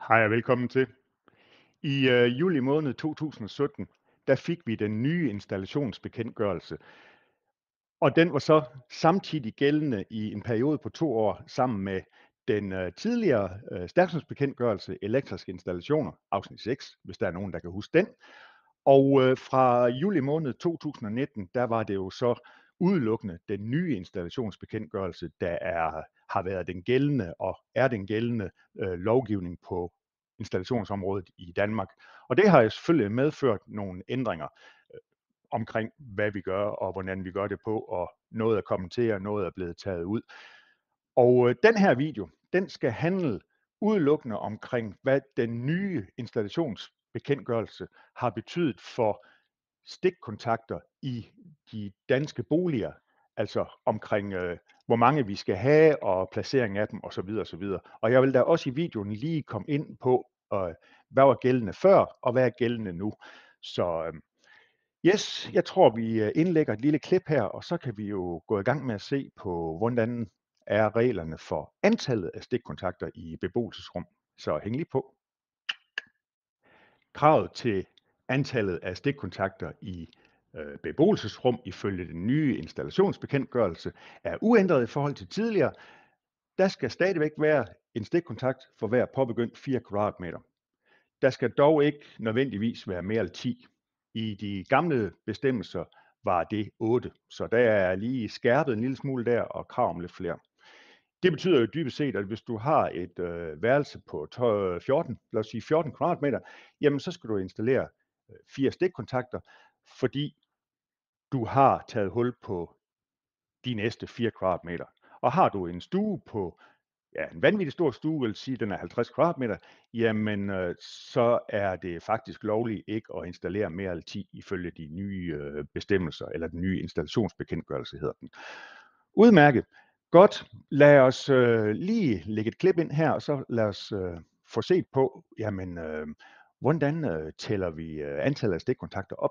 Hej og velkommen til. I øh, juli måned 2017, der fik vi den nye installationsbekendtgørelse, og den var så samtidig gældende i en periode på to år sammen med den øh, tidligere øh, stærkstrømsbekendtgørelse elektriske installationer, afsnit 6, hvis der er nogen, der kan huske den. Og øh, fra juli måned 2019, der var det jo så udelukkende den nye installationsbekendtgørelse, der er, har været den gældende og er den gældende øh, lovgivning på installationsområdet i Danmark. Og det har selvfølgelig medført nogle ændringer øh, omkring, hvad vi gør og hvordan vi gør det på, og noget er kommet til, og noget er blevet taget ud. Og øh, den her video, den skal handle udelukkende omkring, hvad den nye installationsbekendtgørelse har betydet for stikkontakter i de danske boliger, altså omkring, øh, hvor mange vi skal have, og placering af dem, osv. osv. Og jeg vil da også i videoen lige komme ind på, øh, hvad var gældende før, og hvad er gældende nu. Så øh, yes, jeg tror, vi øh, indlægger et lille klip her, og så kan vi jo gå i gang med at se på, hvordan er reglerne for antallet af stikkontakter i beboelsesrum. Så hæng lige på. Kravet til antallet af stikkontakter i øh, beboelsesrum ifølge den nye installationsbekendtgørelse er uændret i forhold til tidligere. Der skal stadigvæk være en stikkontakt for hver påbegyndt 4 kvadratmeter. Der skal dog ikke nødvendigvis være mere end 10. I de gamle bestemmelser var det 8, så der er lige skærpet en lille smule der og krav om lidt flere. Det betyder jo dybest set, at hvis du har et øh, værelse på 12, 14, lad os sige 14 kvadratmeter, jamen så skal du installere fire stikkontakter, fordi du har taget hul på de næste 4 kvadratmeter. Og har du en stue på, ja, en vanvittig stor stue, vil sige, den er 50 kvadratmeter, jamen øh, så er det faktisk lovligt ikke at installere mere end 10 ifølge de nye øh, bestemmelser, eller den nye installationsbekendtgørelse hedder den. Udmærket. Godt, lad os øh, lige lægge et klip ind her, og så lad os øh, få set på, jamen, øh, Hvordan øh, tæller vi øh, antallet af stikkontakter op?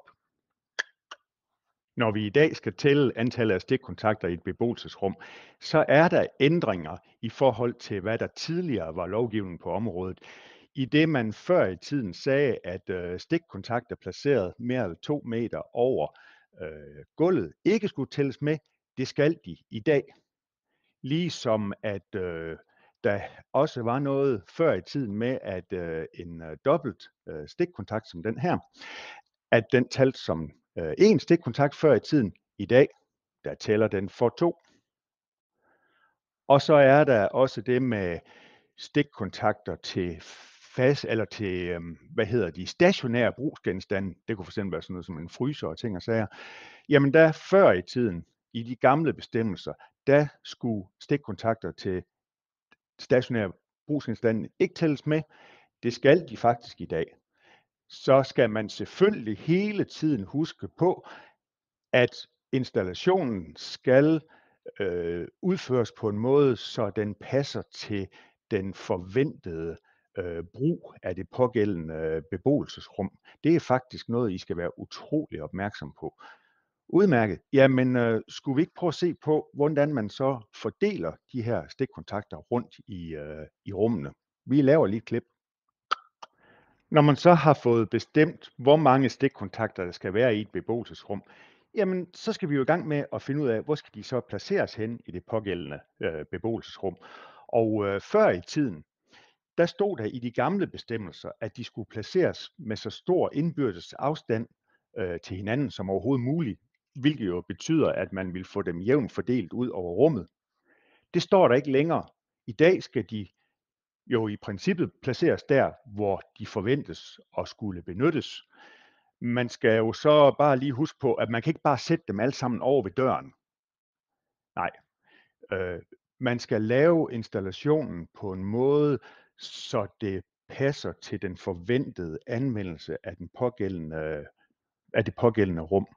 Når vi i dag skal tælle antallet af stikkontakter i et beboelsesrum, så er der ændringer i forhold til, hvad der tidligere var lovgivningen på området. I det man før i tiden sagde, at øh, stikkontakter placeret mere end to meter over øh, gulvet ikke skulle tælles med, det skal de i dag. Ligesom at øh, der også var noget før i tiden med, at øh, en øh, dobbelt øh, stikkontakt som den her, at den talte som øh, en stikkontakt før i tiden. I dag, der tæller den for to. Og så er der også det med stikkontakter til fast, eller til, øh, hvad hedder de, stationære brugsgenstande. Det kunne fx være sådan noget som en fryser og ting og sager. Jamen der før i tiden, i de gamle bestemmelser, der skulle stikkontakter til stationære brugsgenstande ikke tælles med. Det skal de faktisk i dag. Så skal man selvfølgelig hele tiden huske på, at installationen skal øh, udføres på en måde, så den passer til den forventede øh, brug af det pågældende beboelsesrum. Det er faktisk noget, I skal være utrolig opmærksom på. Udmærket. Jamen, øh, skulle vi ikke prøve at se på, hvordan man så fordeler de her stikkontakter rundt i, øh, i rummene? Vi laver lige et klip. Når man så har fået bestemt, hvor mange stikkontakter der skal være i et beboelsesrum, jamen så skal vi jo i gang med at finde ud af, hvor skal de så placeres hen i det pågældende øh, beboelsesrum. Og øh, før i tiden, der stod der i de gamle bestemmelser, at de skulle placeres med så stor indbyrdes afstand øh, til hinanden som overhovedet muligt hvilket jo betyder, at man vil få dem jævnt fordelt ud over rummet. Det står der ikke længere. I dag skal de jo i princippet placeres der, hvor de forventes at skulle benyttes. Man skal jo så bare lige huske på, at man kan ikke bare sætte dem alle sammen over ved døren. Nej. Øh, man skal lave installationen på en måde, så det passer til den forventede anvendelse af, den pågældende, af det pågældende rum.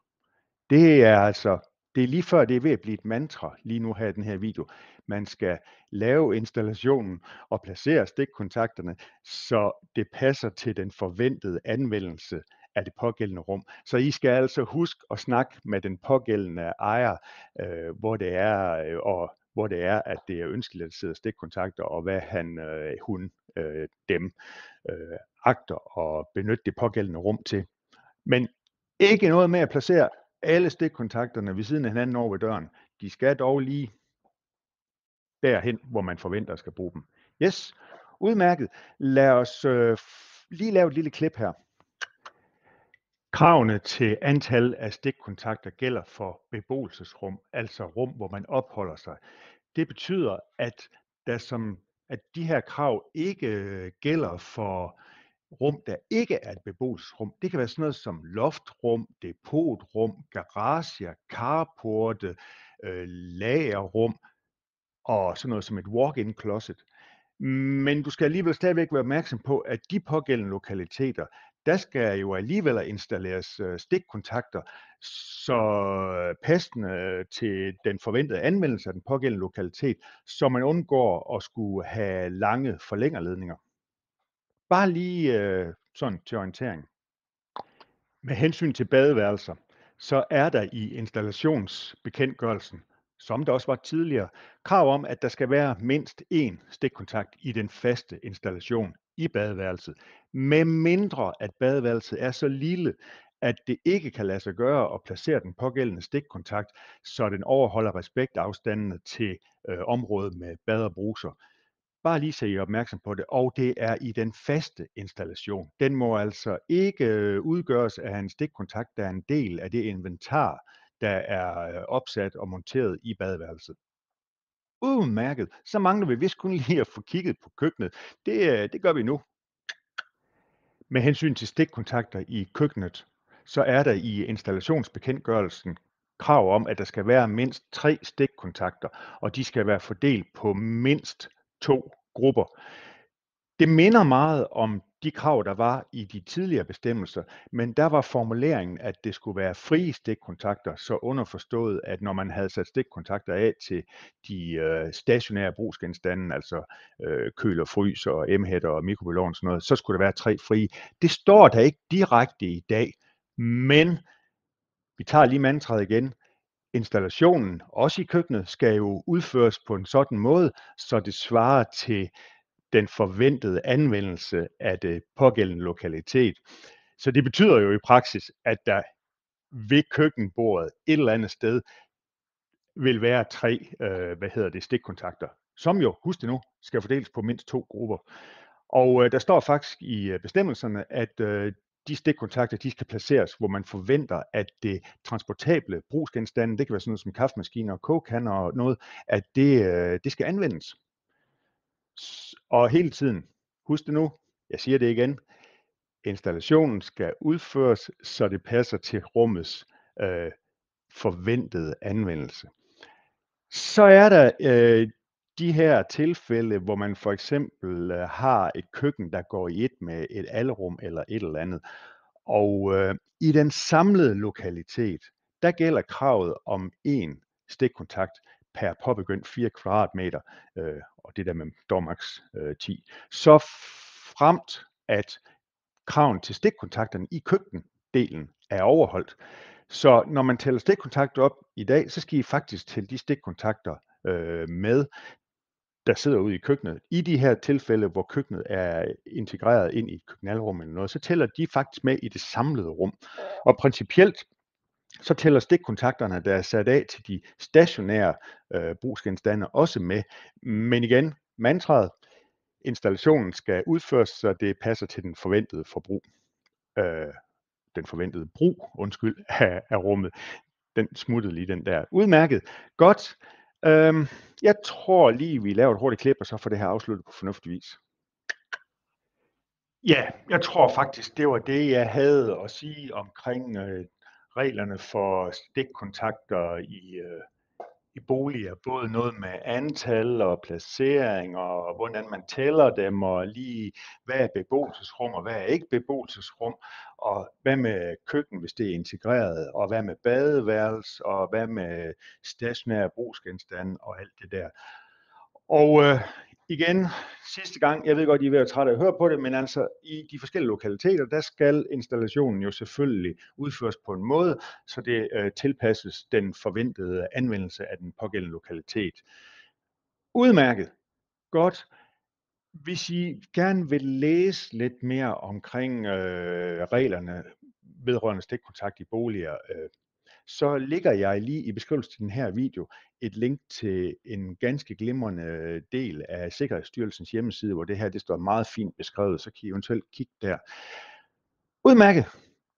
Det er altså, det er lige før det er ved at blive et mantra lige nu her i den her video. Man skal lave installationen og placere stikkontakterne, så det passer til den forventede anvendelse af det pågældende rum. Så I skal altså huske at snakke med den pågældende ejer, øh, hvor det er, øh, og hvor det er, at det er ønskeligt, at sidde stikkontakter, og hvad han, øh, hun, øh, dem øh, agter at benytte det pågældende rum til. Men ikke noget med at placere alle stikkontakterne ved siden af hinanden over ved døren. De skal dog lige derhen, hvor man forventer at skal bruge dem. Yes, udmærket. Lad os øh, lige lave et lille klip her. Kravene til antal af stikkontakter gælder for beboelsesrum, altså rum, hvor man opholder sig. Det betyder, at, der som, at de her krav ikke øh, gælder for rum, der ikke er et beboelsesrum. Det kan være sådan noget som loftrum, depotrum, garager, carporte, øh, lagerrum og sådan noget som et walk-in closet. Men du skal alligevel stadigvæk være opmærksom på, at de pågældende lokaliteter, der skal jo alligevel installeres øh, stikkontakter, så passende øh, til den forventede anvendelse af den pågældende lokalitet, så man undgår at skulle have lange forlængerledninger. Bare lige øh, sådan til orientering. Med hensyn til badeværelser, så er der i installationsbekendtgørelsen, som der også var tidligere, krav om, at der skal være mindst én stikkontakt i den faste installation i badeværelset, med mindre at badeværelset er så lille, at det ikke kan lade sig gøre at placere den pågældende stikkontakt, så den overholder respektafstandene til øh, området med bad og bruser. Bare lige så I er opmærksom på det. Og det er i den faste installation. Den må altså ikke øh, udgøres af en stikkontakt, der er en del af det inventar, der er øh, opsat og monteret i badeværelset. Udmærket. Så mangler vi vist kun lige at få kigget på køkkenet. Det, øh, det gør vi nu. Med hensyn til stikkontakter i køkkenet, så er der i installationsbekendtgørelsen krav om, at der skal være mindst tre stikkontakter, og de skal være fordelt på mindst to grupper. Det minder meget om de krav, der var i de tidligere bestemmelser, men der var formuleringen, at det skulle være frie stikkontakter, så underforstået, at når man havde sat stikkontakter af til de øh, stationære brugsgenstande, altså øh, køler, frys og emhætter og mikrobølgeovn og sådan noget, så skulle der være tre frie. Det står der ikke direkte i dag, men vi tager lige mantraet igen. Installationen, også i køkkenet, skal jo udføres på en sådan måde, så det svarer til den forventede anvendelse af det pågældende lokalitet. Så det betyder jo i praksis, at der ved køkkenbordet et eller andet sted vil være tre, øh, hvad hedder det, stikkontakter, som jo, husk det nu, skal fordeles på mindst to grupper. Og øh, der står faktisk i øh, bestemmelserne, at øh, de stikkontakter, de skal placeres, hvor man forventer, at det transportable brugsgenstande, det kan være sådan noget som kaffemaskiner og kogekander og noget, at det, øh, det skal anvendes. Og hele tiden, husk det nu, jeg siger det igen, installationen skal udføres, så det passer til rummets øh, forventede anvendelse. Så er der øh, de her tilfælde, hvor man for eksempel øh, har et køkken, der går i et med et alrum eller et eller andet, og øh, i den samlede lokalitet, der gælder kravet om én stikkontakt per påbegyndt 4 kvadratmeter, øh, og det der med Dormax øh, 10. Så fremt at kraven til stikkontakterne i køkkendelen er overholdt. Så når man tæller stikkontakter op i dag, så skal I faktisk tælle de stikkontakter øh, med, der sidder ude i køkkenet. I de her tilfælde, hvor køkkenet er integreret ind i køkkenalrum eller noget, så tæller de faktisk med i det samlede rum. Og principielt, så tæller stikkontakterne, der er sat af til de stationære øh, brugsgenstande, også med. Men igen, mantraet, installationen skal udføres, så det passer til den forventede forbrug. Øh, den forventede brug, undskyld, af, af rummet. Den smuttede lige den der. Udmærket. Godt. Øhm, jeg tror lige, vi laver et hurtigt klip, og så får det her afsluttet på fornuftig vis. Ja, jeg tror faktisk, det var det, jeg havde at sige omkring øh, reglerne for stikkontakter i øh, i boliger, både noget med antal og placering, og hvordan man tæller dem, og lige hvad er beboelsesrum, og hvad er ikke beboelsesrum, og hvad med køkken, hvis det er integreret, og hvad med badeværelse, og hvad med stationære brugsgenstande og alt det der. Og øh, igen, sidste gang, jeg ved godt, I er ved at trætte at høre på det, men altså i de forskellige lokaliteter, der skal installationen jo selvfølgelig udføres på en måde, så det øh, tilpasses den forventede anvendelse af den pågældende lokalitet. Udmærket. Godt. Hvis I gerne vil læse lidt mere omkring øh, reglerne vedrørende stikkontakt i boliger, øh, så ligger jeg lige i beskrivelsen til den her video et link til en ganske glimrende del af Sikkerhedsstyrelsens hjemmeside, hvor det her det står meget fint beskrevet, så kan I eventuelt kigge der. Udmærket.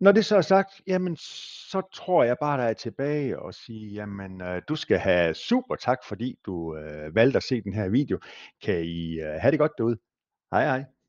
Når det så er sagt, jamen, så tror jeg bare, der er tilbage og sige, jamen, øh, du skal have super tak, fordi du øh, valgte at se den her video. Kan I øh, have det godt derude. Hej hej.